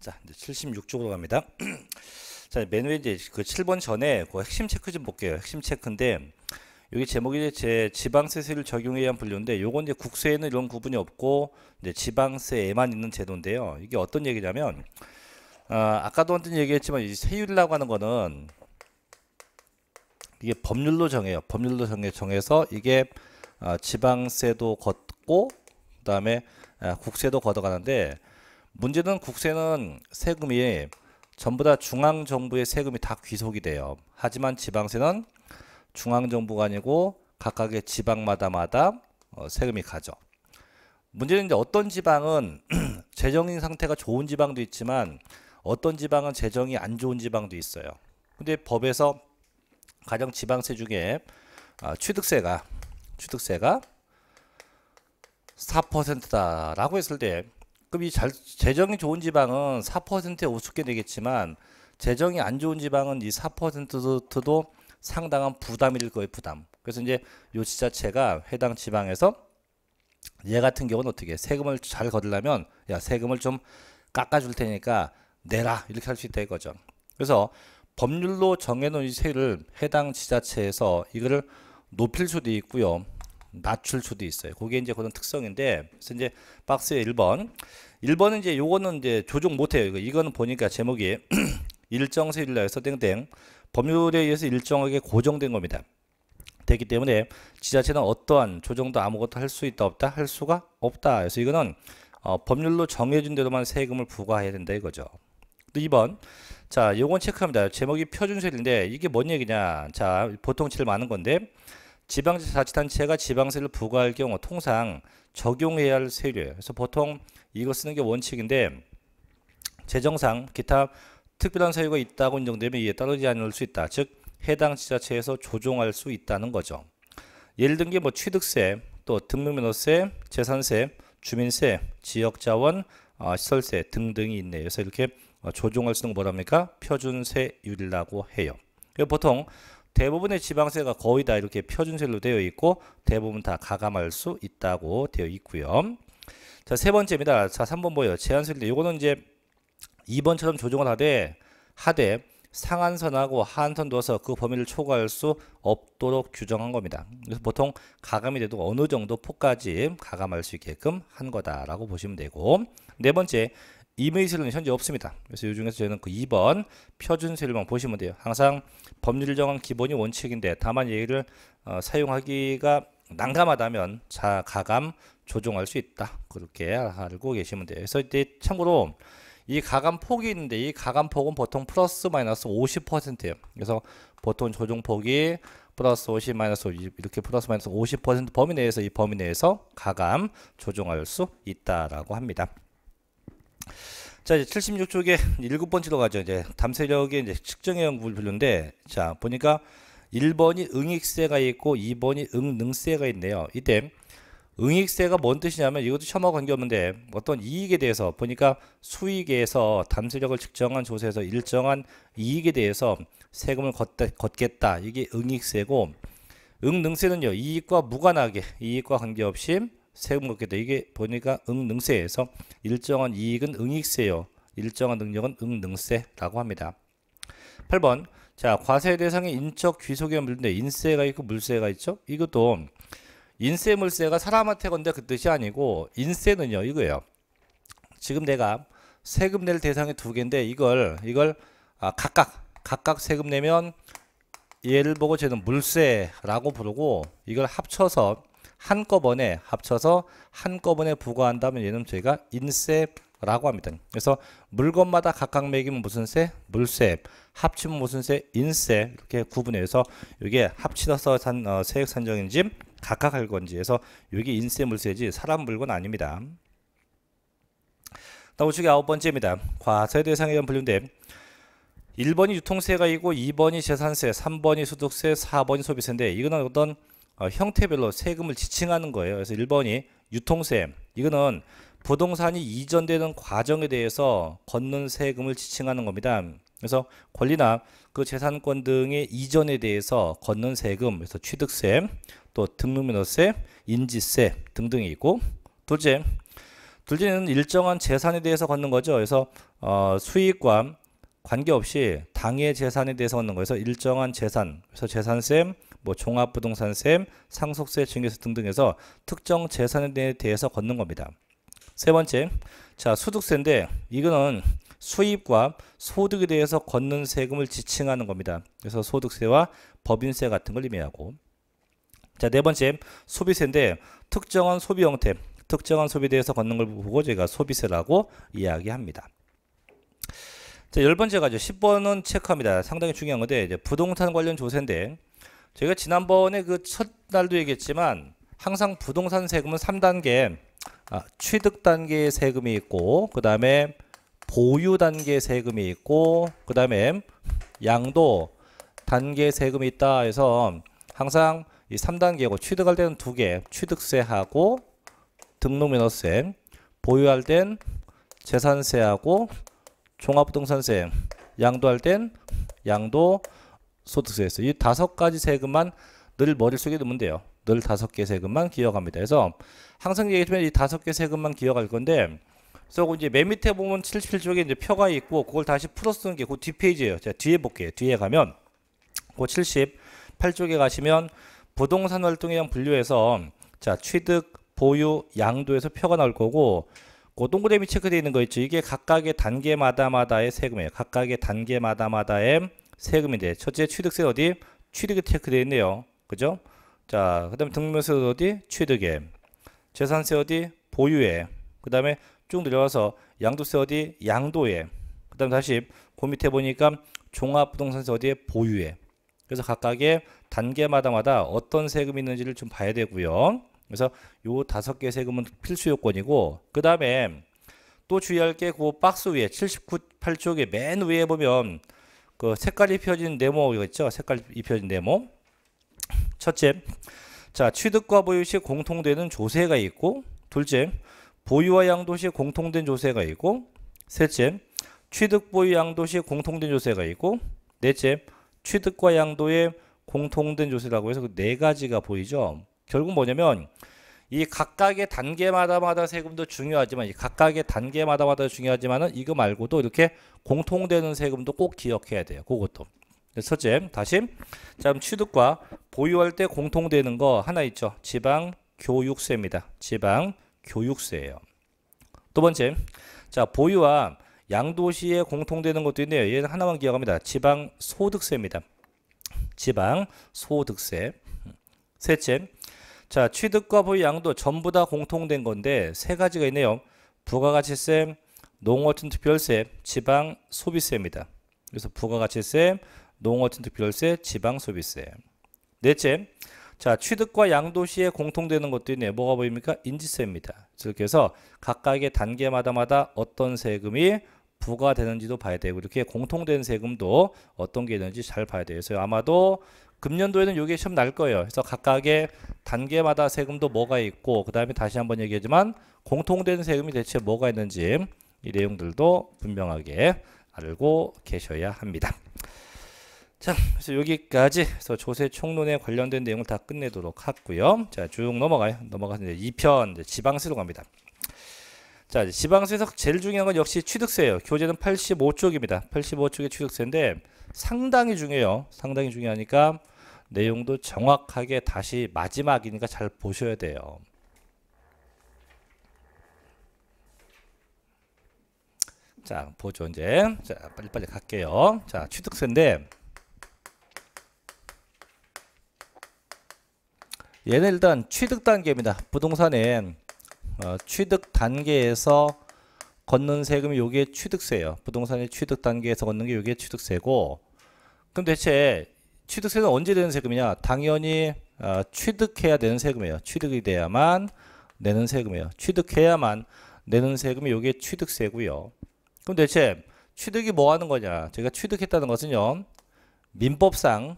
자, 이제 76쪽으로 갑니다. 자, 맨 위에 이제 그 7번 전에 그 핵심 체크 좀 볼게요. 핵심 체크인데 여기 제목이 제 지방세를 세적용해야한 분류인데 요건 이제 국세에는 이런 구분이 없고 이제 지방세에만 있는 제도인데요. 이게 어떤 얘기냐면 아, 아까도 한 번 얘기했지만 이 세율이라고 하는 거는 이게 법률로 정해요. 법률로 정해 정해서 이게 아, 지방세도 걷고 그다음에 아, 국세도 걷어가는데 문제는 국세는 세금이 전부 다 중앙 정부의 세금이 다 귀속이 돼요. 하지만 지방세는 중앙 정부가 아니고 각각의 지방마다마다 어, 세금이 가죠. 문제는 이제 어떤 지방은 재정인 상태가 좋은 지방도 있지만 어떤 지방은 재정이 안 좋은 지방도 있어요. 근데 법에서 가장 지방세 중에 아, 취득세가 취득세가 4%다라고 했을 때 그럼 이 잘, 재정이 좋은 지방은 4%에 우습게 되겠지만 재정이 안 좋은 지방은 이 4%도 상당한 부담일 거예요, 부담. 그래서 이제 요 지자체가 해당 지방에서 얘 같은 경우는 어떻게 해? 세금을 잘 거들려면 야 세금을 좀 깎아줄 테니까 내라 이렇게 할 수 있다 이거죠. 그래서 법률로 정해놓은 이세율을 해당 지자체에서 이거를 높일 수도 있고요. 낮출 수도 있어요. 그게 이제 그런 특성인데, 그래서 이제 박스의 1번. 1번은 이제 요거는 이제 조종 못해요. 이거, 이거는 보니까 제목이 일정 세율에서 땡땡. 법률에 의해서 일정하게 고정된 겁니다. 되기 때문에 지자체는 어떠한 조정도 아무것도 할 수 있다 없다 할 수가 없다. 그래서 이거는 어, 법률로 정해준 대로만 세금을 부과해야 된다 이거죠. 2번 자 요건 체크합니다. 제목이 표준세율인데 이게 뭔 얘기냐 자 보통 제일 많은 건데 지방 자치단체가 지방세를 부과할 경우 통상 적용해야 할 세율이에요. 그래서 보통 이거 쓰는 게 원칙인데 재정상 기타 특별한 사유가 있다고 인정되면 이에 따르지 않을 수 있다. 즉 해당 지자체에서 조정할 수 있다는 거죠. 예를 든게뭐 취득세, 또 등록면허세, 재산세, 주민세, 지역자원, 어, 시설세 등등이 있네요. 그래서 이렇게 조정할 수 있는 거 뭐랍니까? 표준세율이라고 해요. 보통 대부분의 지방세가 거의 다 이렇게 표준세로 되어 있고 대부분 다 가감할 수 있다고 되어 있고요. 자, 세 번째입니다. 자, 3번 보여. 제한세율. 요거는 이제 2번처럼 조정을 하되 하되 상한선하고 하한선 둬서 그 범위를 초과할 수 없도록 규정한 겁니다. 그래서 보통 가감이 돼도 어느 정도 폭까지 가감할 수 있게끔 한 거다라고 보시면 되고 네 번째 이메이슬은 현재 없습니다. 그래서 요 중에서 저희는 그 2번 표준세율만 보시면 돼요. 항상 법률 정한 기본이 원칙인데 다만 얘를 기 어, 사용하기가 난감하다면 자가감 조정할 수 있다. 그렇게 알고 계시면 돼요. 그래서 이때 참고로 이 가감 폭이 있는데 이 가감 폭은 보통 플러스 마이너스 50%예요. 그래서 보통 조정 폭이 플러스 50 마이너스 50 이렇게 플러스 마이너스 50% 범위 내에서 이 범위 내에서 가감 조정할 수 있다라고 합니다. 자 이제 76쪽에 일곱 번째로 가죠. 이제 담세력의 이제 측정형 분류는데자 보니까 1번이 응익세가 있고 2번이 응능세가 있네요. 이때 응익세가 뭔 뜻이냐면 이것도 혐오 관계없는데 어떤 이익에 대해서 보니까 수익에서 담세력을 측정한 조세에서 일정한 이익에 대해서 세금을 걷다, 걷겠다 이게 응익세고 응능세는요 이익과 무관하게 이익과 관계없이 세금 걷게 돼. 이게 보니까 응능세에서 일정한 이익은 응익세요. 일정한 능력은 응능세라고 합니다. 8번 자 과세 대상의 인적 귀속이란 물인데 인세가 있고 물세가 있죠. 이것도 인세 물세가 사람한테 건데 그 뜻이 아니고 인세는요 이거예요. 지금 내가 세금 낼 대상이 두 개인데 이걸 이걸 아, 각각 각각 세금 내면 얘를 보고 쟤는 물세라고 부르고 이걸 합쳐서 한꺼번에 합쳐서 한꺼번에 부과한다면 얘는 저희가 인셉라고 합니다. 그래서 물건마다 각각 매기면 무슨 세? 물셉 합치면 무슨 세? 인셉 이렇게 구분해서 이게 합치어서 산 어, 세액 산정인지 각각 할 건지 해서 이게 인셉 물세지 사람 물건 아닙니다. 다음 우측의 아홉 번째입니다. 과세 대상에 대한 분류인데 1번이 유통세가 있고 2번이 재산세, 3번이 소득세, 4번이 소비세인데 이거는 어떤 어, 형태별로 세금을 지칭하는 거예요. 그래서 1번이 유통세. 이거는 부동산이 이전되는 과정에 대해서 걷는 세금을 지칭하는 겁니다. 그래서 권리나 그 재산권 등의 이전에 대해서 걷는 세금, 그래서 취득세, 또 등록면허세, 인지세 등등이 있고 둘째, 둘째는 일정한 재산에 대해서 걷는 거죠. 그래서 어, 수익과 관계없이 당의 재산에 대해서 걷는 거예요. 그래서 일정한 재산, 그래서 재산세, 뭐 종합부동산세, 상속세, 증여세 등등에서 특정 재산에 대해서 걷는 겁니다. 세 번째, 자 소득세인데 이거는 수입과 소득에 대해서 걷는 세금을 지칭하는 겁니다. 그래서 소득세와 법인세 같은 걸 의미하고 자네 번째 소비세인데 특정한 소비 형태, 특정한 소비에 대해서 걷는 걸 보고 저희가 소비세라고 이야기합니다. 자, 열 번째 가죠. 10번은 체크합니다. 상당히 중요한 건데, 이제 부동산 관련 조세인데, 제가 지난번에 그 첫날도 얘기했지만 항상 부동산 세금은 3단계 아, 취득 단계의 세금이 있고 그 다음에 보유 단계의 세금이 있고 그 다음에 양도 단계의 세금이 있다 해서 항상 이 3단계고 취득할 때는 두개 취득세하고 등록면허세 보유할 땐 재산세하고 종합부동산세 양도할 땐 양도 소득세에서 이 다섯 가지 세금만 늘 머릿속에 두면 돼요. 늘 다섯 개 세금만 기억합니다. 그래서 항상 얘기하면이 다섯 개 세금만 기억할 건데 그래서 이제 맨 밑에 보면 77쪽에 이제 표가 있고 그걸 다시 풀어 쓰는 게 그 뒷페이지예요. 제가 뒤에 볼게요. 뒤에 가면 그 78쪽에 가시면 부동산 활동에 대한 분류에서 자, 취득, 보유, 양도에서 표가 나올 거고 그 동그라미 체크되어 있는 거 있죠. 이게 각각의 단계마다마다의 세금이에요. 각각의 단계마다마다의 세금인데 첫째 취득세 어디 취득이 체크되어 있네요. 그죠? 자, 그다음에 등록세 어디 취득에 재산세 어디 보유에 그다음에 쭉 내려와서 양도세 어디 양도에 그다음 다시 그 밑에 보니까 종합부동산세 어디에 보유에 그래서 각각의 단계마다마다 어떤 세금이 있는지를 좀 봐야 되고요. 그래서 요 다섯 개 세금은 필수 요건이고 그 다음에 또 주의할 게 그 박스 위에 79, 8쪽에 맨 위에 보면 그 색깔이 입혀진 네모있죠 색깔 이 입혀진 네모. 첫째, 자 취득과 보유 시 공통되는 조세가 있고, 둘째, 보유와 양도시 공통된 조세가 있고, 셋째, 취득 보유 양도시 공통된 조세가 있고, 넷째, 취득과 양도의 공통된 조세라고 해서 그 네 가지가 보이죠. 결국 뭐냐면 이 각각의 단계마다마다 세금도 중요하지만 이 각각의 단계마다마다 중요하지만은 이거 말고도 이렇게 공통되는 세금도 꼭 기억해야 돼요. 그것도. 네, 첫째, 다시 자, 취득과 보유할 때 공통되는 거 하나 있죠. 지방 교육세입니다. 지방 교육세예요. 두 번째, 자 보유와 양도시에 공통되는 것도 있네요. 얘는 하나만 기억합니다. 지방 소득세입니다. 지방 소득세. 음. 셋째, 자, 취득과 부유 양도 전부 다 공통된 건데 세 가지가 있네요. 부가가치세, 농어촌 특별세, 지방 소비세입니다. 그래서 부가가치세, 농어촌 특별세, 지방 소비세. 넷째, 자 취득과 양도시에 공통되는 것도 있네요. 뭐가 보입니까? 인지세입니다. 즉 해서 각각의 단계마다마다 어떤 세금이 부과되는지도 봐야 되고 이렇게 공통된 세금도 어떤 게 있는지 잘 봐야 돼요. 그래서 아마도 금년도에는 요게 시험 날 거예요. 그래서 각각의 단계마다 세금도 뭐가 있고 그 다음에 다시 한번 얘기하지만 공통된 세금이 대체 뭐가 있는지 이 내용들도 분명하게 알고 계셔야 합니다. 자, 그래서 여기까지 해서 조세 총론에 관련된 내용을 다 끝내도록 하고요. 자, 쭉 넘어가요. 넘어가서 이제 2편 이제 지방세로 갑니다. 자, 지방세에서 제일 중요한 건 역시 취득세예요. 교재는 85쪽입니다. 85쪽의 취득세인데 상당히 중요해요. 상당히 중요하니까 내용도 정확하게 다시 마지막이니까 잘 보셔야 돼요. 자, 보죠 이제. 자, 빨리빨리 갈게요. 자, 취득세인데 얘는 일단 취득 단계입니다. 부동산은 어, 취득 단계에서 걷는 세금이 요게 취득세예요. 부동산의 취득 단계에서 걷는 게 요게 취득세고 그럼 대체 취득세는 언제 되는 세금이냐? 당연히 어, 취득해야 되는 세금이에요. 취득이 돼야만 내는 세금이에요. 취득해야만 내는 세금이 요게 취득세고요. 그럼 대체 취득이 뭐 하는 거냐? 제가 취득했다는 것은요. 민법상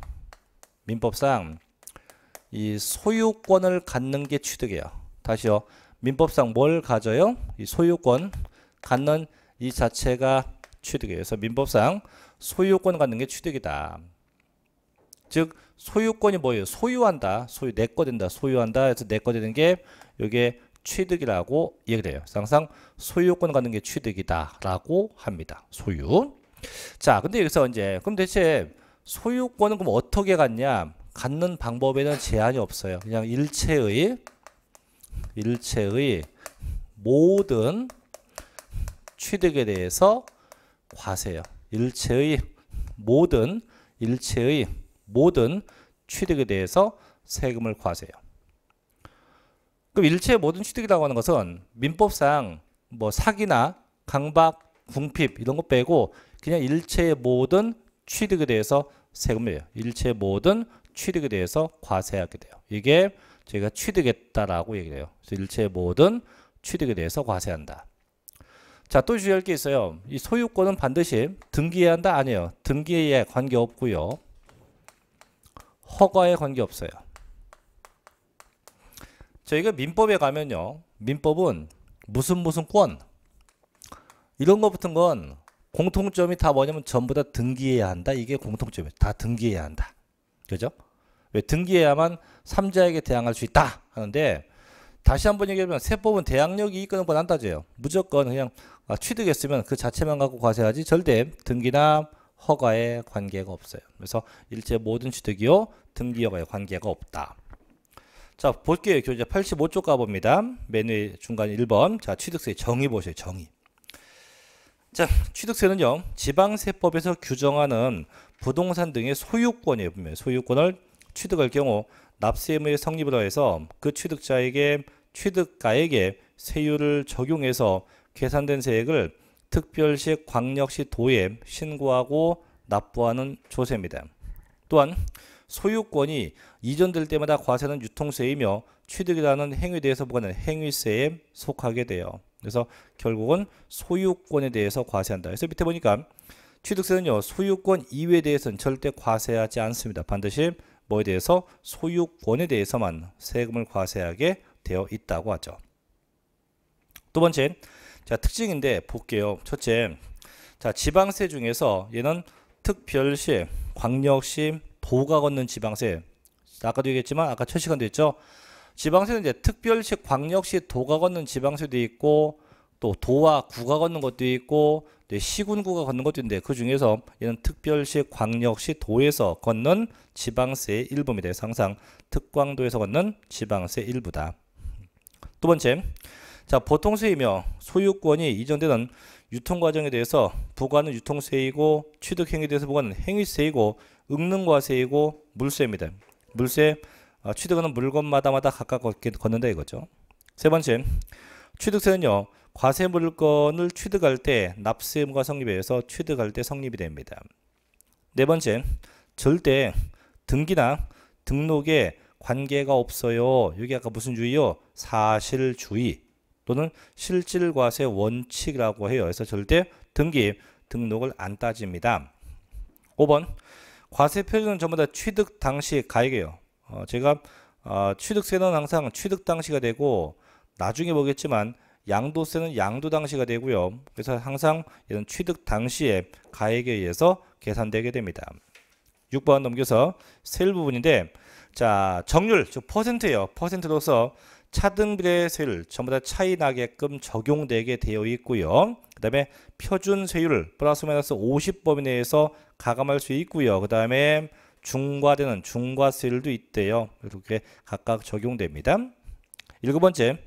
민법상 이 소유권을 갖는 게 취득이에요. 다시요. 민법상 뭘 가져요? 이 소유권 갖는 이 자체가 취득이에요. 그래서 민법상 소유권 갖는 게 취득이다. 즉 소유권이 뭐예요? 소유한다. 소유 내거 된다. 소유한다. 해서 내거 되는 게 이게 취득이라고 얘기를 해요. 항상 소유권 갖는 게 취득이다라고 합니다. 소유. 자, 근데 여기서 이제 그럼 대체 소유권은 그럼 어떻게 갖냐? 갖는 방법에는 제한이 없어요. 그냥 일체의 일체의 모든 취득에 대해서 과세요. 일체의 모든 일체의 모든 취득에 대해서 세금을 과세요. 그럼 일체의 모든 취득이라고 하는 것은 민법상 뭐 사기나 강박, 궁핍 이런 거 빼고 그냥 일체의 모든 취득에 대해서 세금이에요. 일체의 모든 취득에 대해서 과세하게 돼요. 이게 저희가 취득했다라고 얘기해요. 일체의 모든 취득에 대해서 과세한다. 자, 또 주의할 게 있어요. 이 소유권은 반드시 등기해야 한다? 아니에요. 등기에 관계없고요. 허가에 관계없어요. 저희가 민법에 가면요. 민법은 무슨 무슨 권 이런 거 붙은 건 공통점이 다 뭐냐면 전부 다 등기해야 한다. 이게 공통점이에요. 다 등기해야 한다. 그죠? 왜 등기해야만 삼자에게 대항할 수 있다 하는데 다시 한번 얘기하면 세법은 대항력이 이끄는 건안 따져요. 무조건 그냥 아, 취득했으면 그 자체만 갖고 과세하지 절대 등기나 허가에 관계가 없어요. 그래서 일제 모든 취득이요 등기 허가에 관계가 없다. 자 볼게요. 교재 85쪽 가봅니다. 메뉴 중간 1번 자 취득세 정의 보세요. 정의. 자 취득세는요 지방세법에서 규정하는 부동산 등의 소유권에 보면 소유권을 취득할 경우 납세 의무의 성립으 해서 그 취득자에게 취득가에 세율을 적용해서 계산된 세액을 특별시 광역시 도에 신고하고 납부하는 조세입니다. 또한 소유권이 이전될 때마다 과세는 유통세이며 취득이라는 행위에 대해서 부과하는 행위세에 속하게 돼요. 그래서 결국은 소유권에 대해서 과세한다. 그래서 밑에 보니까 취득세는요. 소유권 이외에 대해서는 절대 과세하지 않습니다. 반드시 뭐에 대해서 소유권에 대해서만 세금을 과세하게 되어 있다고 하죠. 두 번째, 자, 특징인데 볼게요. 첫째, 자, 지방세 중에서 얘는 특별시, 광역시, 도가 걷는 지방세. 아까도 얘기했지만 아까 첫 시간도 했죠. 지방세는 이제 특별시, 광역시, 도가 걷는 지방세도 있고 또 도와 구가 걷는 것도 있고 네, 시군구가 걷는 것도 있는데 그 중에서 얘는 특별시, 광역시, 도에서 걷는 지방세 일부입니다. 항상 특광도에서 걷는 지방세 일부다. 두 번째, 자, 보통세이며 소유권이 이전되는 유통 과정에 대해서 부과는 유통세이고 취득 행위에 대해서 부과는 행위세이고 응능과세이고 물세입니다. 물세 아, 취득하는 물건마다마다 각각 걷는다 이거죠. 세 번째 취득세는요 과세 물건을 취득할 때 납세 의무가 성립에 의해서 취득할 때 성립이 됩니다. 네 번째 절대 등기나 등록에 관계가 없어요. 여기 아까 무슨 주의요? 사실주의. 또는 실질과세 원칙이라고 해요. 그래서 절대 등기 등록을 안 따집니다. 5번 과세 표준은 전부 다 취득 당시 가액이에요. 어, 제가 어, 취득세는 항상 취득 당시가 되고 나중에 보겠지만 양도세는 양도 당시가 되고요. 그래서 항상 이런 취득 당시의 가액에 의해서 계산되게 됩니다. 6번 넘겨서 세일 부분인데 자 정률 즉 퍼센트예요. 퍼센트로서 차등비례세율 전부 다 차이 나게끔 적용되게 되어 있고요. 그 다음에 표준세율 플러스 마이너스 50범위 내에서 가감할 수 있고요. 그 다음에 중과되는 중과세율도 있대요. 이렇게 각각 적용됩니다. 일곱 번째,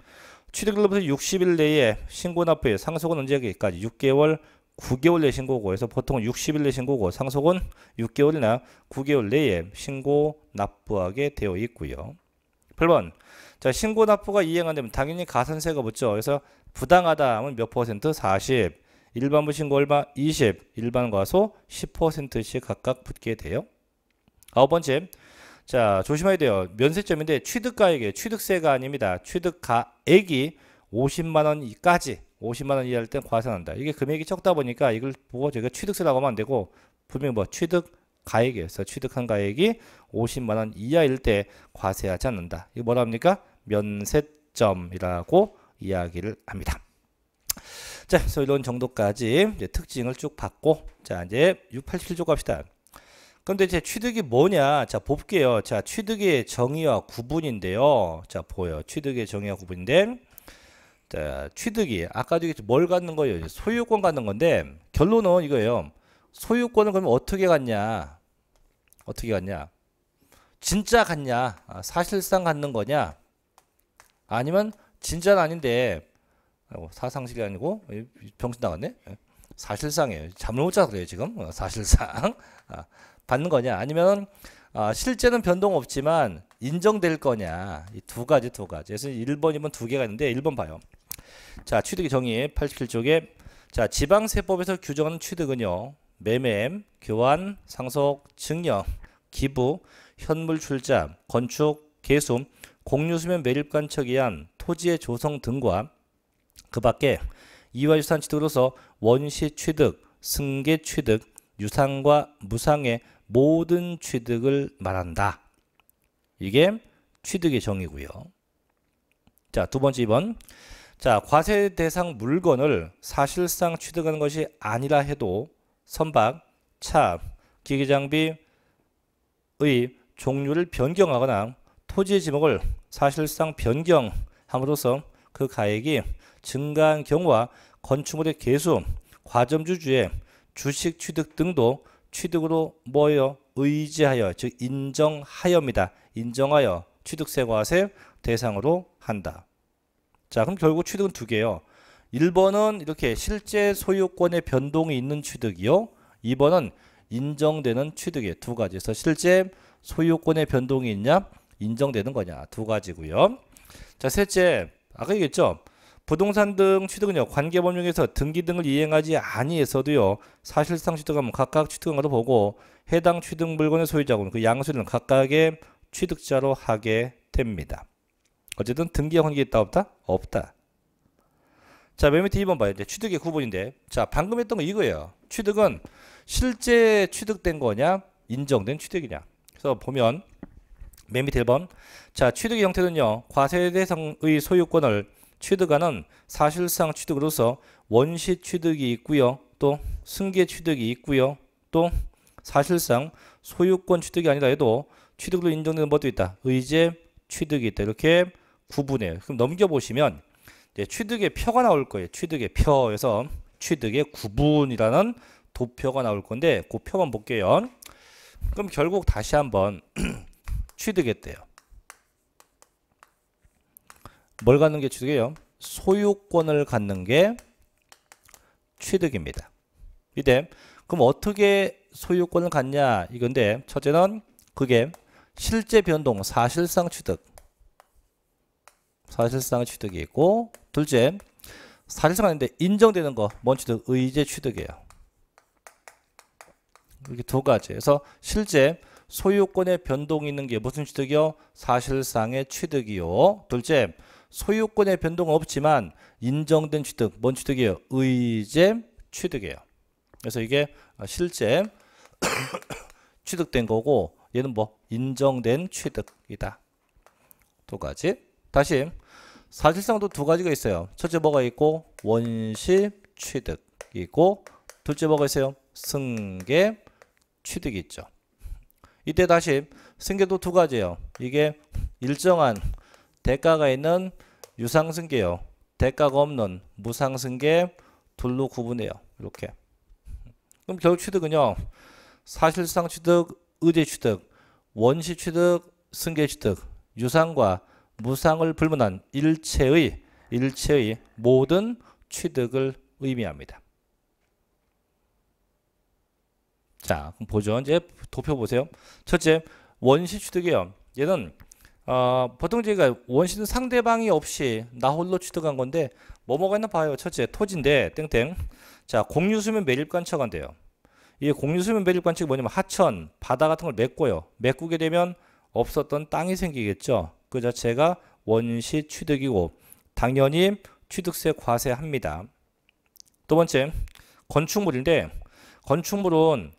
취득일로부터 60일 내에 신고 납부의 상속은 언제까지? 6개월, 9개월 내 신고고 해서 보통 60일 내 신고고 상속은 6개월이나 9개월 내에 신고 납부하게 되어 있고요. 8번. 자, 신고 납부가 이행 안 되면 당연히 가산세가 붙죠. 그래서 부당하다 하면 몇 퍼센트? 40. 일반부 신고 얼마? 20. 일반 과소 10%씩 각각 붙게 돼요. 아홉 번째. 자, 조심해야 돼요. 면세점인데 취득가액에 취득세가 아닙니다. 취득가액이 50만 원까지 50만 원 이하일 땐과산한다 이게 금액이 적다 보니까 이걸 보고 저희가 취득세라고 하면 안 되고 분명히 뭐 취득 가액이었어요. 취득한 가액이 50만 원 이하일 때 과세하지 않는다. 이거 뭐라 합니까? 면세점이라고 이야기를 합니다. 자, 그래서 이런 정도까지 특징을 쭉 봤고 자, 이제 687조 갑시다. 근데 이제 취득이 뭐냐? 자, 볼게요. 자, 취득의 정의와 구분인데요. 자, 보여. 취득의 정의와 구분인데 자, 취득이 아까도 뭘 갖는 거예요? 소유권 갖는 건데 결론은 이거예요. 소유권을 그러면 어떻게 갖냐? 어떻게 갖냐? 진짜 갖냐? 아, 사실상 갖는 거냐? 아니면 진짜는 아닌데 어, 사상실이 아니고 병신 나갔네? 예. 사실상이에요. 잠을 못 자서 그래요 지금 어, 사실상 아, 받는 거냐? 아니면 아, 실제는 변동 없지만 인정될 거냐? 이 두 가지 두 가지. 그래서 1번이면 두 개가 있는데 1번 봐요. 자 취득의 정의 87쪽에 자 지방세법에서 규정하는 취득은요 매매, 교환, 상속, 증여, 기부, 현물 출자, 건축, 개수, 공유수면 매립 관측에 한 토지의 조성 등과 그 밖에 이화 유산 취득으로서 원시 취득, 승계 취득, 유상과 무상의 모든 취득을 말한다. 이게 취득의 정의고요. 자, 두 번째 2번. 자, 과세 대상 물건을 사실상 취득하는 것이 아니라 해도 선박, 차, 기계장비의 종류를 변경하거나 토지의 지목을 사실상 변경함으로써 그 가액이 증가한 경우와 건축물의 개수, 과점주주의 주식 취득 등도 취득으로 모여 의지하여 즉 인정하여입니다. 인정하여 취득세 과세 대상으로 한다. 자 그럼 결국 취득은 두 개요. 1번은 이렇게 실제 소유권의 변동이 있는 취득이요. 2번은 인정되는 취득의 두 가지에서 실제 소유권의 변동이 있냐 인정되는 거냐 두 가지고요. 자 셋째 아까 얘기했죠. 부동산 등 취득은요 관계법령에서 등기 등을 이행하지 아니해서도요 사실상 취득하면 각각 취득한으로 보고 해당 취득 물건의 소유자군 그 양수는 각각의 취득자로 하게 됩니다. 어쨌든 등기 관계 있다 없다 없다 자, 맨 밑에 2번 봐야 돼. 취득의 구분인데. 자, 방금 했던 거 이거예요. 취득은 실제 취득된 거냐, 인정된 취득이냐. 그래서 보면 맨 밑에 1번. 자, 취득의 형태는요. 과세대상의 소유권을 취득하는 사실상 취득으로서 원시 취득이 있고요. 또 승계 취득이 있고요. 또 사실상 소유권 취득이 아니라 해도 취득으로 인정되는 것도 있다. 의제 취득이 있다. 이렇게 구분해요. 그럼 넘겨보시면 이제 취득의 표가 나올 거예요. 취득의 표에서 취득의 구분이라는 도표가 나올 건데 그 표만 볼게요. 그럼 결국 다시 한번 취득했대요. 뭘 갖는 게 취득이에요? 소유권을 갖는 게 취득입니다. 이때 그럼 어떻게 소유권을 갖냐 이건데 첫째는 그게 실제 변동, 사실상 취득 사실상 취득이 있고 둘째 사실상 아닌데 인정되는 거먼 취득 의제 취득이에요. 이렇게 두 가지. 그래서 실제 소유권의 변동이 있는 게 무슨 취득이요? 사실상의 취득이요. 둘째, 소유권의 변동은 없지만 인정된 취득, 뭔 취득이에요? 의제 취득이에요. 그래서 이게 실제 취득된 거고 얘는 뭐 인정된 취득이다. 두 가지. 다시 사실상도 두 가지가 있어요. 첫째 뭐가 있고 원시 취득이 있고 둘째 뭐가 있어요? 승계 취득이 있죠. 이때 다시 승계도 두 가지예요. 이게 일정한 대가가 있는 유상승계요. 대가가 없는 무상승계 둘로 구분해요. 이렇게. 그럼 결국 취득은요. 사실상 취득, 의제 취득, 원시 취득, 승계 취득, 유상과 무상을 불문한 일체의 일체의 모든 취득을 의미합니다. 자, 그럼 보죠. 이제 도표 보세요. 첫째, 원시 취득이요. 얘는 어, 보통 저가 원시는 상대방이 없이 나 홀로 취득한 건데 뭐 뭐가 있나 봐요. 첫째, 토지인데 땡땡. 자, 공유수면 매립 관측한대요. 이 공유수면 매립 관측이 뭐냐면 하천, 바다 같은 걸 메꿔요. 메꾸게 되면 없었던 땅이 생기겠죠. 그 자체가 원시 취득이고 당연히 취득세 과세합니다. 두 번째, 건축물인데 건축물은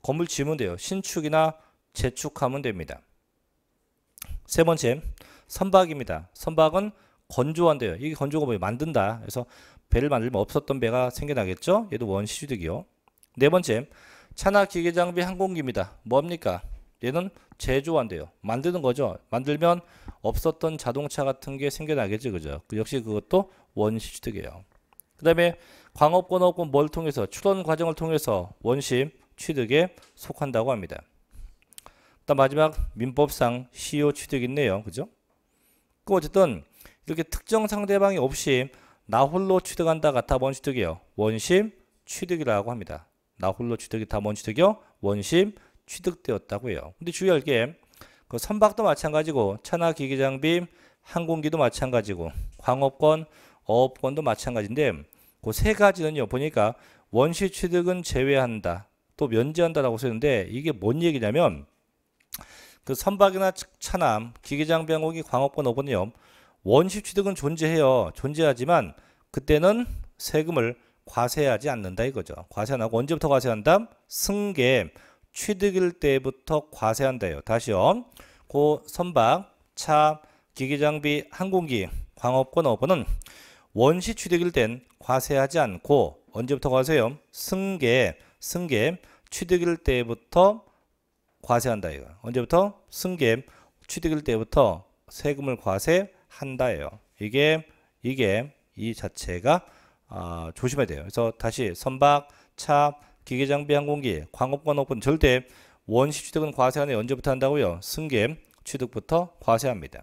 건물 지면 돼요. 신축이나 재축하면 됩니다. 세 번째, 선박입니다. 선박은 건조한데요. 이게 건조가 뭐예요? 만든다. 그래서 배를 만들면 없었던 배가 생겨나겠죠? 얘도 원시 취득이요. 네 번째, 차나 기계장비 항공기입니다. 뭡니까? 얘는 제조한대요. 만드는 거죠. 만들면 없었던 자동차 같은 게 생겨나겠지, 그죠? 그 역시 그것도 원시취득이에요. 그 다음에 광업권, 업권 뭐 뭘 통해서 출원 과정을 통해서 원시 취득에 속한다고 합니다. 일단 마지막 민법상 시효 취득이 있네요. 그죠? 그 어쨌든 이렇게 특정 상대방이 없이 나 홀로 취득한다가 다 원취득이에요. 시원시 취득이라고 합니다. 나 홀로 취득이 다 원취득이요. 시원시 취득되었다고요. 근데 주의할 게그 선박도 마찬가지고 천하 기계 장비, 항공기도 마찬가지고 광업권, 어업권도 마찬가지인데 그 세 가지는요. 보니까 원시 취득은 제외한다. 또 면제한다라고 쓰는데 이게 뭔 얘기냐면 그 선박이나 차남, 기계장비 항공기, 광업권, 업권요 원시 취득은 존재해요. 존재하지만 그때는 세금을 과세하지 않는다 이거죠. 과세 안 하고 언제부터 과세한다? 승계 취득일 때부터 과세한다요. 다시요. 고 선박, 차, 기계장비 항공기, 광업권 업부는 원시 취득일 땐 과세하지 않고 언제부터 과세요? 승계, 승계 취득일 때부터 과세한다 이거. 언제부터? 승계 취득일 때부터 세금을 과세한다예요. 이게 이게 이 자체가 어, 조심해야 돼요. 그래서 다시 선박, 차, 기계장비 항공기, 광업권 오픈 절대 원시 취득은 과세하는 언제부터 한다고요? 승계 취득부터 과세합니다.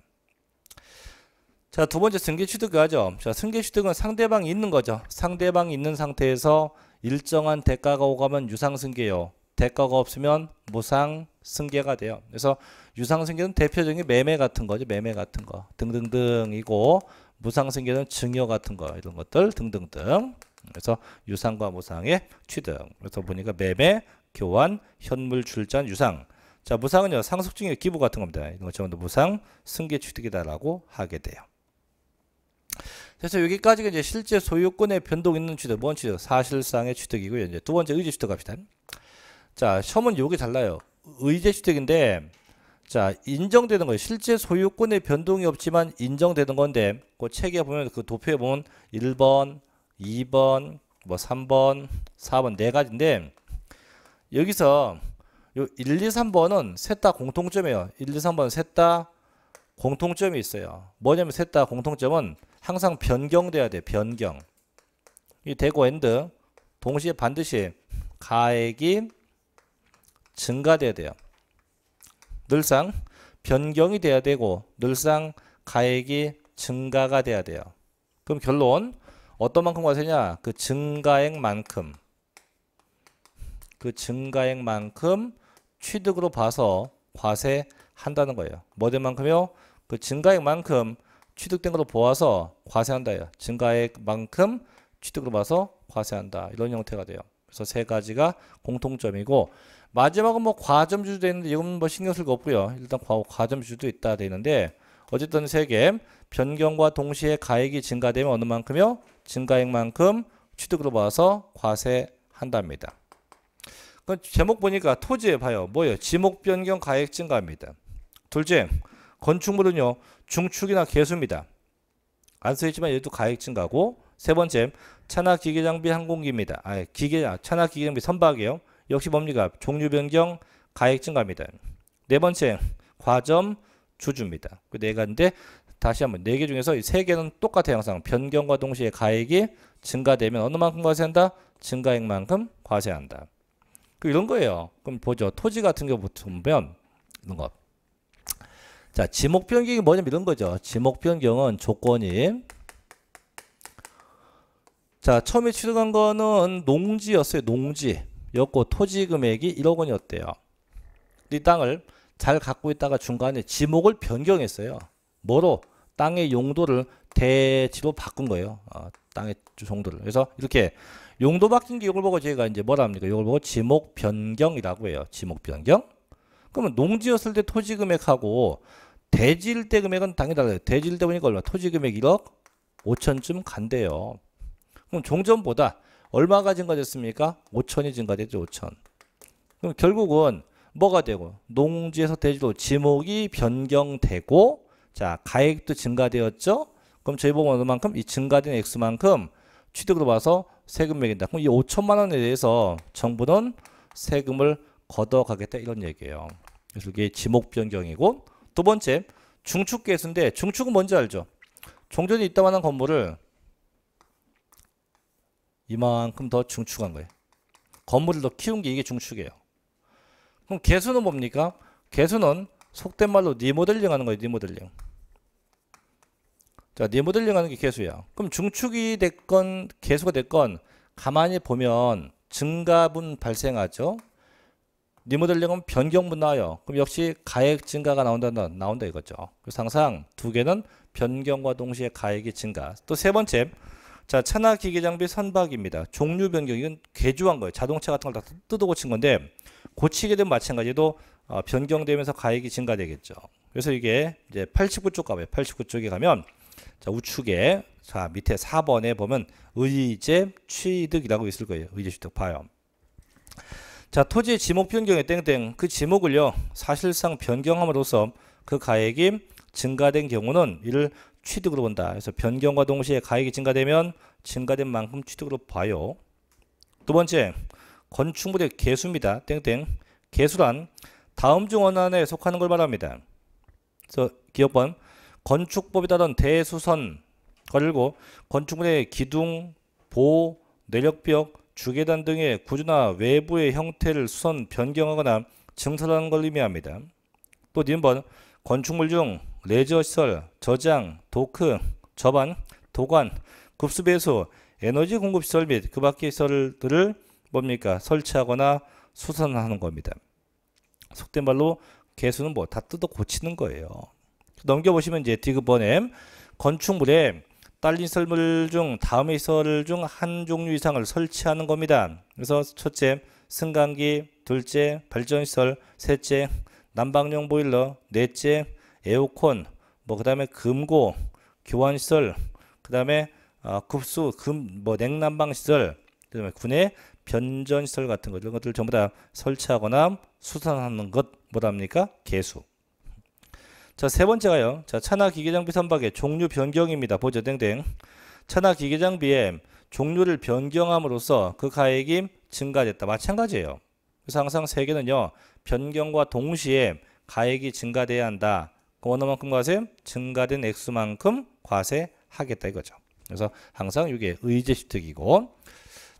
자, 두 번째 승계 취득하죠. 자, 승계 취득은 상대방이 있는 거죠. 상대방이 있는 상태에서 일정한 대가가 오가면 유상 승계요. 대가가 없으면 무상 승계가 돼요. 그래서 유상 승계는 대표적인 매매 같은 거죠. 매매 같은 거 등등등이고 무상 승계는 증여 같은 거 이런 것들 등등등. 그래서 유상과 무상의 취득. 그래서 보니까 매매, 교환, 현물 출전, 유상. 자, 무상은요. 상속 중에 기부 같은 겁니다. 이런 것처럼 무상, 승계 취득이다라고 하게 돼요. 그래서 여기까지가 이제 실제 소유권의 변동 있는 취득, 뭔 취득? 사실상의 취득이고요. 이제 두 번째 의제 취득 합시다 자, 시험은 요게 달라요. 의제 취득인데 자, 인정되는 거예요. 실제 소유권의 변동이 없지만 인정되는 건데 그 책에 보면 그 도표에 보면 1번, 2번, 뭐 3번, 4번 네 가지인데 여기서 요 1, 2, 3번은 셋다 공통점이에요. 1, 2, 3번은 셋다 공통점이 있어요. 뭐냐면 셋다 공통점은 항상 변경돼야 돼. 변경. 이 대고 엔드 동시에 반드시 가액이 증가돼야 돼요. 늘상 변경이 돼야 되고 늘상 가액이 증가가 돼야 돼요. 그럼 결론 어떤 만큼 과세냐? 그 증가액만큼. 그 증가액만큼 취득으로 봐서 과세한다는 거예요. 뭐든만큼요? 그 증가액만큼 취득된 걸로 보아서 과세한다요. 증가액만큼 취득으로 봐서 과세한다. 이런 형태가 돼요. 그래서 세 가지가 공통점이고 마지막은 뭐 과점주도 주 있는데 이건 뭐 신경 쓸 거 없고요. 일단 과, 과 점주도 주 있다 되는데 어쨌든 세 개 변경과 동시에 가액이 증가되면 어느 만큼요? 증가액만큼 취득으로 봐서 과세한답니다. 그 제목 보니까 토지에 봐요. 뭐예요? 지목 변경 가액 증가입니다. 둘째, 건축물은요. 중축이나 개수입니다. 안 쓰이지만 얘도 가액 증가고 세 번째, 차나 기계 장비 항공기입니다. 아, 기계 아, 차나 기계 장비 선박이요. 역시 뭡니까? 종류 변경 가액 증가입니다. 네 번째, 과점 주주입니다. 그네 가지인데 다시 한번 4개 중에서 3 개는 똑같아 요 항상 변경과 동시에 가액이 증가되면 어느 만큼 과세한다? 증가액만큼 과세한다. 그 이런 거예요. 그럼 보죠. 토지 같은 경우 보면 이런 거. 자, 지목 변경이 뭐냐면 이런 거죠. 지목 변경은 조건이 자, 처음에 취득한 거는 농지였어요. 농지였고 토지 금액이 1억 원이었대요. 이 땅을 잘 갖고 있다가 중간에 지목을 변경했어요. 뭐로? 땅의 용도를 대지로 바꾼 거예요. 어, 땅의 용도를. 그래서 이렇게 용도 바뀐 기록을 보고 저희가 이제 뭐라 합니까? 이걸 보고 지목 변경이라고 해요. 지목 변경. 그러면 농지였을 때 토지 금액하고 대지일 때 금액은 당연히 달라요. 대지일 때 보니까 얼마? 토지 금액 1억 5천쯤 간대요. 그럼 종전보다 얼마가 증가됐습니까? 5천이 증가됐죠. 5천. 그럼 결국은 뭐가 되고 농지에서 대지로 지목이 변경되고 자, 가액도 증가되었죠? 그럼 저희 보고 얼마만큼? 이 증가된 액수만큼 취득으로 봐서 세금 매긴다. 그럼 이 5천만 원에 대해서 정부는 세금을 걷어가겠다 이런 얘기예요. 그래서 이게 지목 변경이고 두 번째 중축 개수인데 중축은 뭔지 알죠? 종전이 있다만한 건물을 이만큼 더 중축한 거예요. 건물을 더 키운 게 이게 중축이에요. 그럼 개수는 뭡니까? 개수는 속된 말로 리모델링 하는 거예요. 리모델링. 자, 리모델링 하는 게 개수야. 그럼 중축이 됐건 개수가 됐건 가만히 보면 증가분 발생하죠. 리모델링은 변경분 나와요. 그럼 역시 가액 증가가 나온다, 나온다 이거죠. 그래서 항상 두 개는 변경과 동시에 가액이 증가. 또 세 번째, 자 차나 기계 장비 선박입니다. 종류 변경 이건 개조한 거예요. 자동차 같은 걸 다 뜯어 고친 건데 고치게 되면 마찬가지로 어, 변경되면서 가액이 증가되겠죠. 그래서 이게 이제 89쪽 가봐요. 89쪽에 가면 자, 우측에 자, 밑에 4번에 보면 의제 취득이라고 있을 거예요. 의제 취득 봐요. 자, 토지의 지목 변경의 땡땡 그 지목을요. 사실상 변경함으로써 그 가액이 증가된 경우는 이를 취득으로 본다. 그래서 변경과 동시에 가액이 증가되면 증가된 만큼 취득으로 봐요. 두 번째, 건축물의 개수입니다. 땡땡. 개수란 다음 중 원안에 속하는 걸 말합니다. 그래서 기억번 건축법이다던 대수선 걸고 건축물의 기둥, 보, 내력벽, 주계단 등의 구조나 외부의 형태를 수선 변경하거나 증설하는 걸 의미합니다. 또니번 건축물 중 레저시설, 저장, 도크, 저반, 도관, 급수배수, 에너지 공급시설 및 그 밖의 시설들을 뭡니까? 설치하거나 수선하는 겁니다. 속된 말로 개수는 뭐 다 뜯어 고치는 거예요. 넘겨보시면 이제 디그번엠 건축물에 딸린 설물 중 다음의 설 중 한 종류 이상을 설치하는 겁니다. 그래서 첫째 승강기, 둘째 발전시설, 셋째 난방용 보일러, 넷째 에어컨, 뭐 그다음에 금고, 교환시설, 그다음에 어, 급수, 금, 뭐 냉난방시설, 그다음에 군의 변전시설 같은 거 이런 것들 전부 다 설치하거나 수선하는 것 뭐랍니까 개수. 자, 세 번째가요. 자, 천하 기계장비 선박의 종류 변경입니다. 보죠, 땡땡. 천하 기계장비의 종류를 변경함으로써 그 가액이 증가됐다. 마찬가지예요. 그래서 항상 세계는요, 변경과 동시에 가액이 증가돼야 한다. 그 어느만큼 과세? 증가된 액수만큼 과세하겠다 이거죠. 그래서 항상 이게 의제시특이고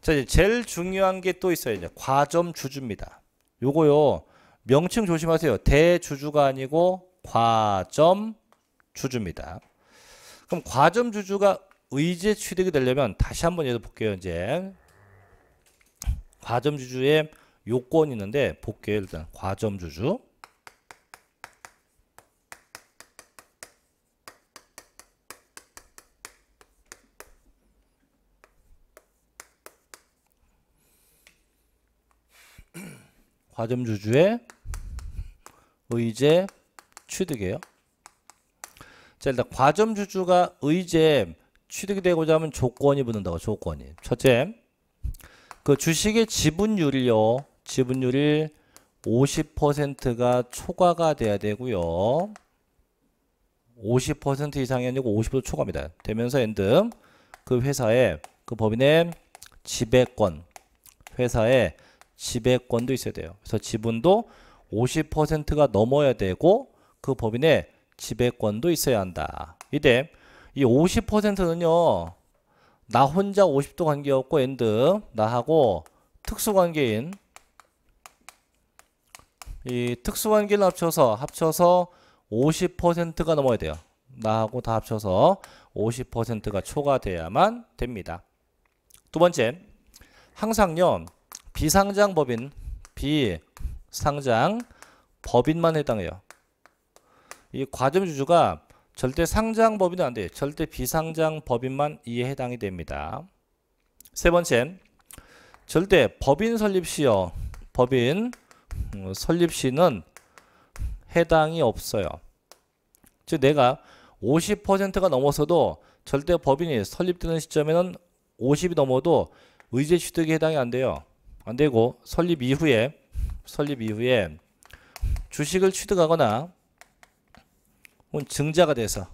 자 이제 제일 중요한 게 또 있어요. 이제 과점 주주입니다. 요거요 명칭 조심하세요. 대주주가 아니고 과점 주주입니다. 그럼 과점 주주가 의제 취득이 되려면 다시 한번 얘도 볼게요. 이제 과점 주주의 요건이 있는데 볼게요. 일단 과점 주주 과점 주주의 의제 취득이에요. 자 일단 과점주주가 의잼 취득이 되고자 하면 조건이 붙는다고 조건이 첫째 그 주식의 지분율이요 지분율이 50%가 초과가 돼야 되고요 50% 이상이 아니고 50% 초과입니다 되면서 엔드 그 회사의 그 법인의 지배권 회사의 지배권도 있어야 돼요 그래서 지분도 50%가 넘어야 되고 그 법인의 지배권도 있어야 한다. 이때 이 50%는요. 나 혼자 50도 관계없고 엔드 나하고 특수관계인 이 특수관계를 합쳐서 합쳐서 50%가 넘어야 돼요. 나하고 다 합쳐서 50%가 초과돼야만 됩니다. 두 번째, 항상요 비상장 법인 비상장 법인만 해당해요. 이 과점주주가 절대 상장 법인은 안 돼요. 절대 비상장 법인만 이에 해당이 됩니다. 세 번째, 절대 법인 설립 시요. 법인 음, 설립 시는 해당이 없어요. 즉 내가 50%가 넘어서도 절대 법인이 설립되는 시점에는 50이 넘어도 의제 취득에 해당이 안 돼요. 안 되고 설립 이후에 설립 이후에 주식을 취득하거나 혹은 증자가 돼서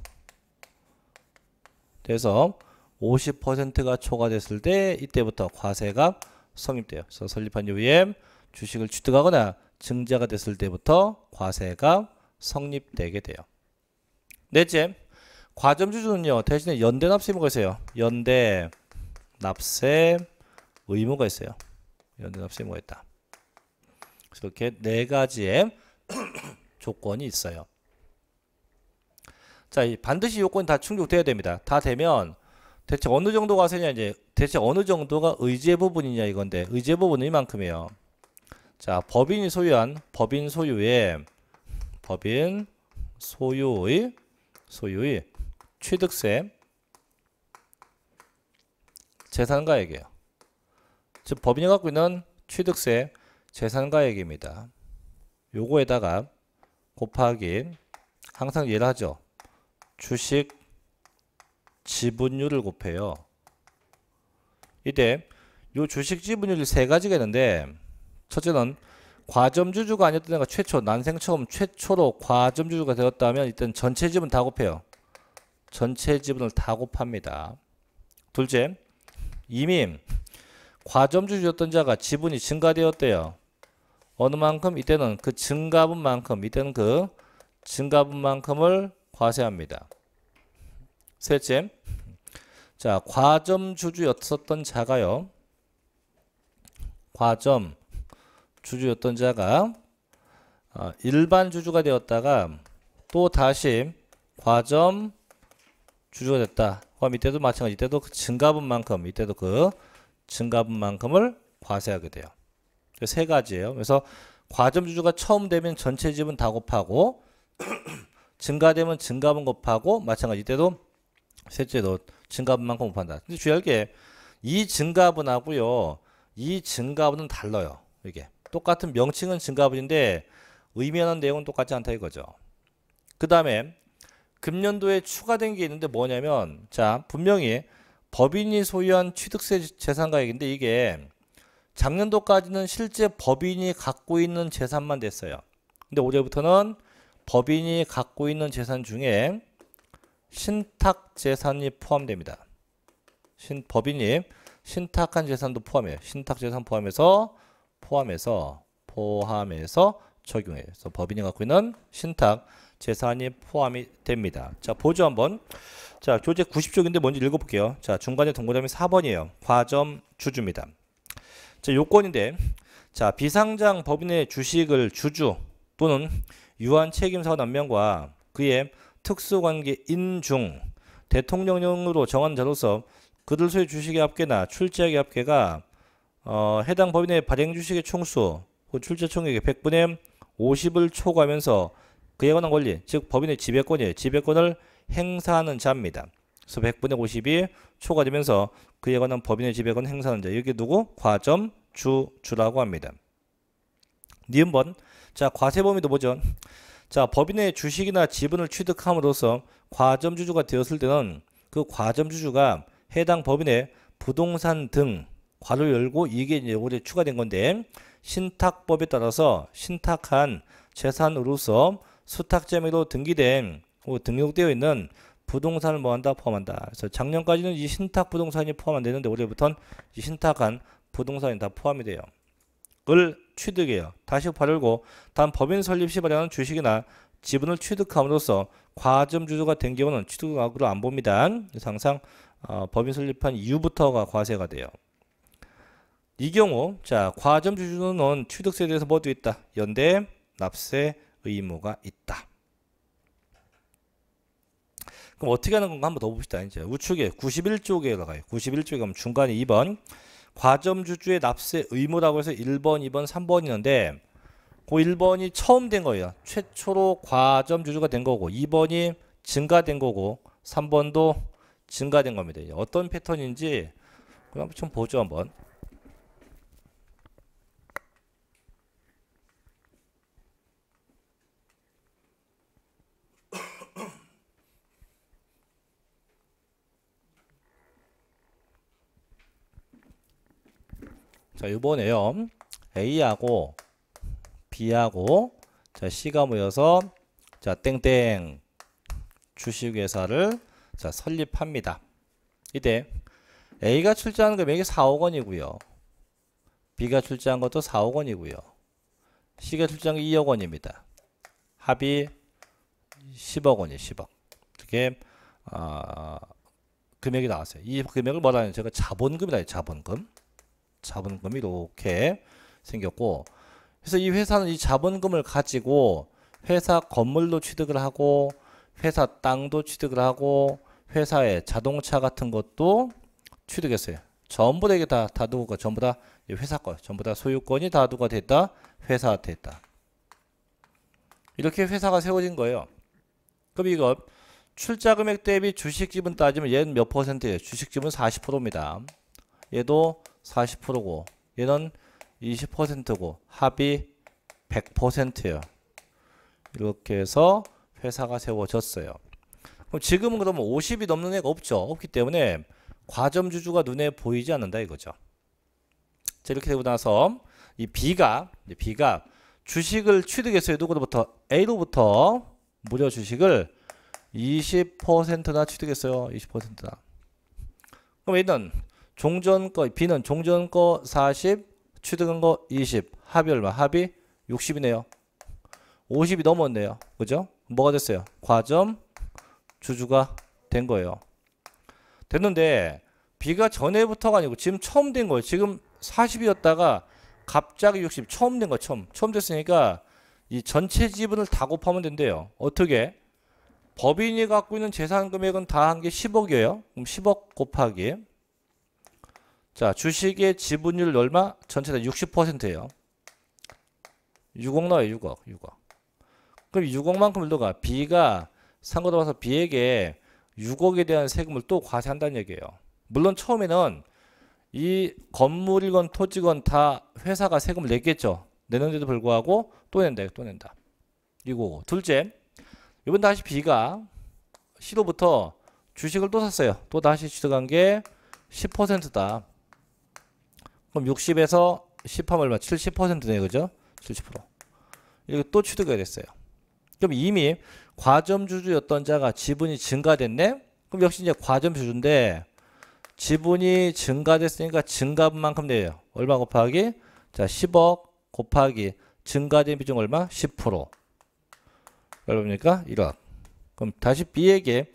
돼서 50%가 초과됐을 때 이때부터 과세가 성립돼요. 그래서 설립한 이후에 주식을 취득하거나 증자가 됐을 때부터 과세가 성립되게 돼요. 넷째, 과점주주는요. 대신에 연대 납세 의무가 있어요. 연대 납세 의무가 있어요. 연대 납세 의무가 있다. 그래서 이렇게 네 가지의 조건이 있어요. 자, 반드시 요건이 다 충족돼야 됩니다. 다 되면 대체 어느 정도 가세냐 이제 대체 어느 정도가 의제 부분이냐 이건데 의제 부분은 이만큼이에요. 자, 법인이 소유한 법인 소유의 법인 소유의 소유의 취득세 재산가액이에요. 즉 법인이 갖고 있는 취득세 재산가액입니다. 요거에다가 곱하기 항상 얘를 하죠. 주식 지분율을 곱해요. 이때 요 주식 지분율이 세 가지가 있는데 첫째는 과점주주가 아니었던 애가 최초 난생 처음 최초로 과점주주가 되었다면 일단 전체 지분 다 곱해요. 전체 지분을 다 곱합니다. 둘째 이미 과점주주였던 자가 지분이 증가되었대요. 어느 만큼 이때는 그 증가분만큼 이때는 그 증가분만큼을 과세합니다. 셋째, 자 과점 주주였었던 자가요. 과점 주주였던 자가 아, 일반 주주가 되었다가 또 다시 과점 주주가 됐다. 그럼 이때도 마찬가지. 이때도 그 증가분만큼, 이때도 그 증가분만큼을 과세하게 돼요. 세 가지예요. 그래서 과점 주주가 처음 되면 전체 지분 다 곱하고 증가되면 증가분 곱하고 마찬가지 이때도 셋째도 증가분만큼 곱한다. 근데 주의할 게 이 증가분하고요. 이 증가분은 달라요. 이게 똑같은 명칭은 증가분인데 의미하는 내용은 똑같지 않다 이거죠. 그 다음에 금년도에 추가된 게 있는데 뭐냐면 자 분명히 법인이 소유한 취득세 재산가액인데 이게 작년도까지는 실제 법인이 갖고 있는 재산만 됐어요. 근데 올해부터는 법인이 갖고 있는 재산 중에 신탁 재산이 포함됩니다. 신, 법인이 신탁한 재산도 포함해요. 신탁 재산 포함해서 포함해서 포함해서 적용해서 법인이 갖고 있는 신탁 재산이 포함이 됩니다. 자, 보조 한번. 자, 교재 90쪽인데 먼저 읽어 볼게요. 자, 중간에 동그라미 4번이에요. 과점 주주입니다. 자, 요건인데 자, 비상장 법인의 주식을 주주 또는 유한 책임사 원한명과 그의 특수관계인 중 대통령령으로 정한 자로서 그들 소유 주식의 합계나 출제액의 합계가 어, 해당 법인의 발행 주식의 총수 출제 총액의 100분의 50을 초과하면서 그에 관한 권리 즉 법인의 지배권이에요. 지배권을 행사하는 자입니다. 그래서 100분의 50이 초과되면서 그에 관한 법인의 지배권 행사하는 자 여기 누구? 과점 주주라고 합니다. 니은번 자, 과세 범위도 보죠. 자, 법인의 주식이나 지분을 취득함으로써 과점주주가 되었을 때는 그 과점주주가 해당 법인의 부동산 등 괄호 열고 이게 이제 올해 추가된 건데 신탁법에 따라서 신탁한 재산으로서 수탁재미로 등기된 어, 등록되어 있는 부동산을 뭐한다 포함한다. 그래서 작년까지는 이 신탁 부동산이 포함 안 되는데 올해부터는 이 신탁한 부동산이 다 포함이 돼요. 을 취득해요. 다시 팔고 단 법인 설립 시 발행하는 주식이나 지분을 취득함으로써 과점주주가 된 경우는 취득액으로 안 봅니다. 그 항상 어, 법인 설립한 이후부터가 과세가 돼요. 이 경우 자 과점주주는 취득세에 대해서 모두 있다. 연대 납세 의무가 있다. 그럼 어떻게 하는 건가 한번 더 봅시다. 이제 우측에 91쪽에 올가요 91쪽에 가면 중간에 2번 과점주주의 납세 의무라고 해서 1번, 2번, 3번이 있는데 그 1번이 처음 된 거예요. 최초로 과점주주가 된 거고 2번이 증가된 거고 3번도 증가된 겁니다. 어떤 패턴인지 그럼 좀 보죠 한번. 자, 요번에요. A하고 B하고 자, C가 모여서 자, 땡땡 주식회사를 자, 설립합니다. 이때 A가 출자한 금액이 4억 원이고요. B가 출자한 것도 4억 원이고요. C가 출자한 게 2억 원입니다. 합이 10억 원이에요. 10억. 이렇게 어, 금액이 나왔어요. 이 금액을 뭐라 하냐 제가 자본금이라 해요. 자본금. 자본금이 이렇게 생겼고 그래서 이 회사는 이 자본금을 가지고 회사 건물도 취득을 하고 회사 땅도 취득을 하고 회사의 자동차 같은 것도 취득했어요. 전부 다게다 다두가 전부 다 회사 거 전부 다 소유권이 다누가 됐다 회사한테 다 이렇게 회사가 세워진 거예요. 그럼 이거 출자 금액 대비 주식 지분 따지면 얘는 몇 퍼센트예요? 주식 지분 40%입니다. 얘도 40%고 얘는 20%고 합이 100%예요. 이렇게 해서 회사가 세워졌어요. 그럼 지금은 그러면 50이 넘는 애가 없죠. 없기 때문에 과점주주가 눈에 보이지 않는다 이거죠. 자, 이렇게 되고 나서 이 B가 B가 주식을 취득했어요. 누구로부터? A로부터 무려 주식을 20%나 취득했어요. 20%나. 그럼 A는 종전 거 B는 종전 거 40, 취득한 거 20, 합이 얼마? 합이 60이네요. 50이 넘었네요. 그죠? 뭐가 됐어요? 과점 주주가 된 거예요. 됐는데 B가 전에부터가 아니고 지금 처음 된 거예요. 지금 40이었다가 갑자기 60 처음 된 거 처음 처음 됐으니까 이 전체 지분을 다 곱하면 된대요. 어떻게? 법인이 갖고 있는 재산 금액은 다 한 게 10억이에요. 그럼 10억 곱하기 자, 주식의 지분율 얼마? 전체 다 60%예요. 6억 나와요, 6억, 6억. 그럼 6억만큼 일도가 B가 상거도 봐서 B에게 6억에 대한 세금을 또 과세한다는 얘기예요. 물론 처음에는 이 건물이건 토지건 다 회사가 세금을 냈겠죠. 내는데도 불구하고 또 낸다, 또 낸다. 그리고 둘째, 이번 다시 B가 C로부터 주식을 또 샀어요. 또 다시 취득한 게 10%다. 그럼 60에서 10하면 얼마? 70%네요. 그죠? 70%. 이렇게 또취득해야 됐어요. 그럼 이미 과점주주였던 자가 지분이 증가됐네? 그럼 역시 이제 과점주주인데 지분이 증가됐으니까 증가분만큼 돼요. 얼마 곱하기? 자, 10억 곱하기 증가된 비중 얼마? 10%. 여러분니까 1억. 그럼 다시 B에게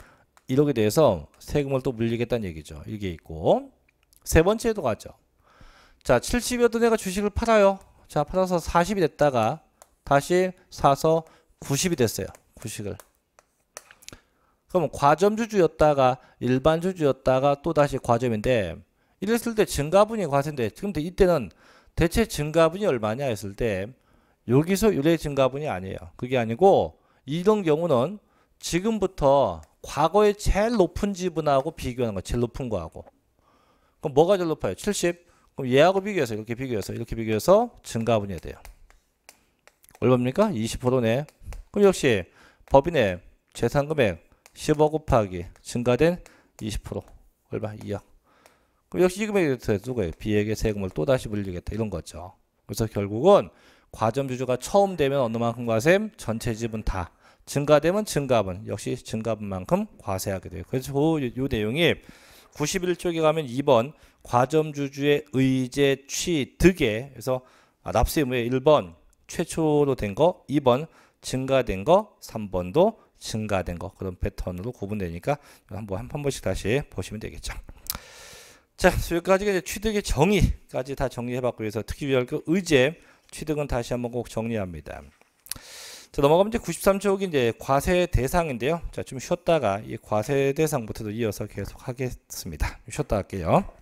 1억에 대해서 세금을 또 물리겠다는 얘기죠. 이게 있고 세 번째도 가죠. 자7 0여었 내가 주식을 팔아요 자 팔아서 40이 됐다가 다시 사서 90이 됐어요 주식을 그러면 과점주주였다가 일반주주였다가 또 다시 과점인데 이랬을 때 증가분이 과세인데 지금 이때는 대체 증가분이 얼마냐 했을 때 여기서 유래 증가분이 아니에요. 그게 아니고 이런 경우는 지금부터 과거에 제일 높은 지분하고 비교하는 거 제일 높은 거하고 그럼 뭐가 제일 높아요? 70 그럼 얘하고 비교해서 이렇게 비교해서 이렇게 비교해서 증가분이 돼요. 얼마입니까? 20%네. 그럼 역시 법인의 재산금액 10억 곱하기 증가된 20% 얼마? 2억. 그럼 역시 이 금액에 대해서 누구예요? B에게 세금을 또다시 물리겠다 이런 거죠. 그래서 결국은 과점주주가 처음 되면 어느 만큼 과세임? 전체 지분 다. 증가되면 증가분. 역시 증가분만큼 과세하게 돼요. 그래서 요, 내용이 91쪽에 가면 2번 과점주주의 의제 취득에 그래서 아, 납세 의무의 1번 최초로 된 거, 2번 증가된 거, 3번도 증가된 거 그런 패턴으로 구분되니까 한 번 한, 한 번씩 다시 보시면 되겠죠. 자, 여기까지가 취득의 정의까지 다 정리해봤고 그래서 특히 그 의제 취득은 다시 한번 꼭 정리합니다. 자, 넘어가면 이제 93쪽이 이제 과세 대상인데요. 자, 좀 쉬었다가 이 과세 대상부터도 이어서 계속 하겠습니다. 쉬었다 할게요.